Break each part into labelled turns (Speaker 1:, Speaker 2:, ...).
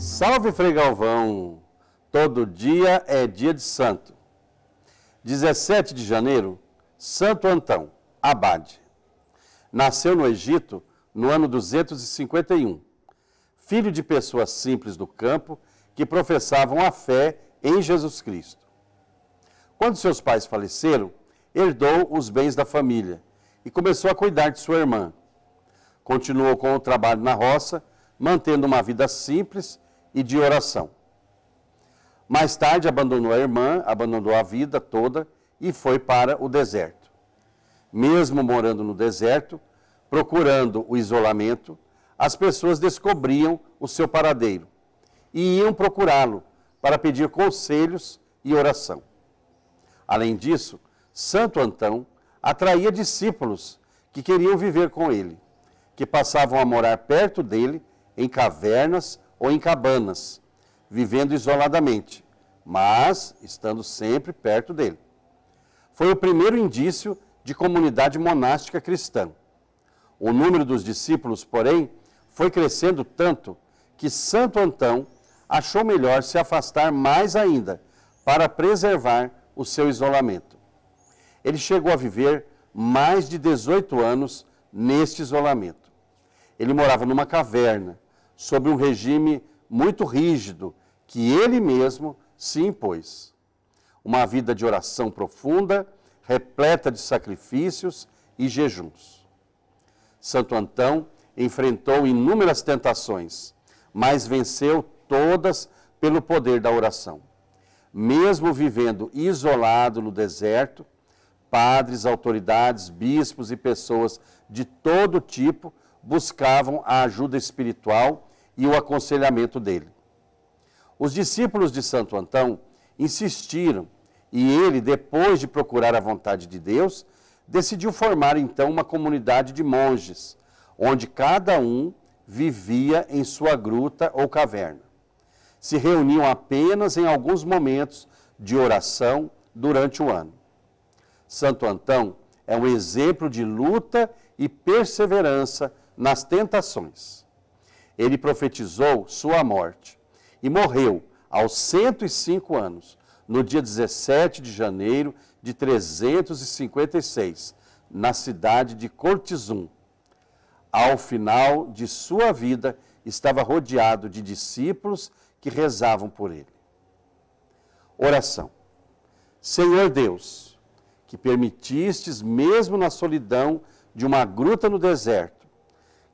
Speaker 1: Salve Frei Galvão! Todo dia é dia de santo. 17 de janeiro, Santo Antão, abade. Nasceu no Egito no ano 251, filho de pessoas simples do campo que professavam a fé em Jesus Cristo. Quando seus pais faleceram, herdou os bens da família e começou a cuidar de sua irmã. Continuou com o trabalho na roça, mantendo uma vida simples e de oração. Mais tarde, abandonou a irmã, abandonou a vida toda e foi para o deserto. Mesmo morando no deserto, procurando o isolamento, as pessoas descobriam o seu paradeiro e iam procurá-lo para pedir conselhos e oração. Além disso, Santo Antão atraía discípulos que queriam viver com ele, que passavam a morar perto dele, em cavernas ou em cabanas, vivendo isoladamente, mas estando sempre perto dele. Foi o primeiro indício de comunidade monástica cristã. O número dos discípulos, porém, foi crescendo tanto que Santo Antão achou melhor se afastar mais ainda para preservar o seu isolamento. Ele chegou a viver mais de 18 anos neste isolamento. Ele morava numa caverna sob um regime muito rígido que ele mesmo se impôs. Uma vida de oração profunda, repleta de sacrifícios e jejuns. Santo Antão enfrentou inúmeras tentações, mas venceu todas pelo poder da oração. Mesmo vivendo isolado no deserto, padres, autoridades, bispos e pessoas de todo tipo buscavam a ajuda espiritual e o aconselhamento dele. Os discípulos de Santo Antão insistiram e ele, depois de procurar a vontade de Deus, decidiu formar então uma comunidade de monges, onde cada um vivia em sua gruta ou caverna. Se reuniam apenas em alguns momentos de oração durante o ano. Santo Antão é um exemplo de luta e perseverança nas tentações ele profetizou sua morte e morreu aos 105 anos, no dia 17 de janeiro de 356, na cidade de Cortizum. Ao final de sua vida, estava rodeado de discípulos que rezavam por ele. Oração. Senhor Deus, que permitistes, mesmo na solidão de uma gruta no deserto,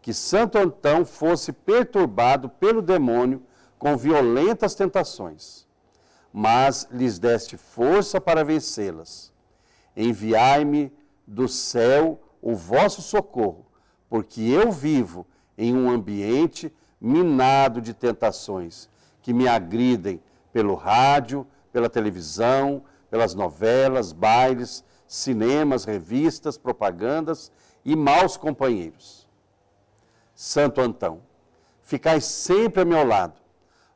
Speaker 1: que Santo Antão fosse perturbado pelo demônio com violentas tentações, mas lhes deste força para vencê-las. Enviai-me do céu o vosso socorro, porque eu vivo em um ambiente minado de tentações que me agridem pelo rádio, pela televisão, pelas novelas, bailes, cinemas, revistas, propagandas e maus companheiros. Santo Antão, ficai sempre a meu lado,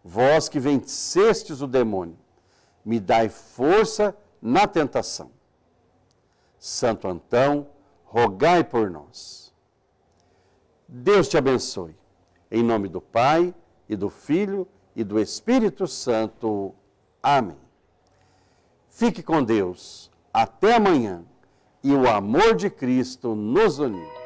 Speaker 1: vós que vencestes o demônio, me dai força na tentação. Santo Antão, rogai por nós. Deus te abençoe. Em nome do Pai, e do Filho, e do Espírito Santo. Amém. Fique com Deus. Até amanhã. E o amor de Cristo nos unir.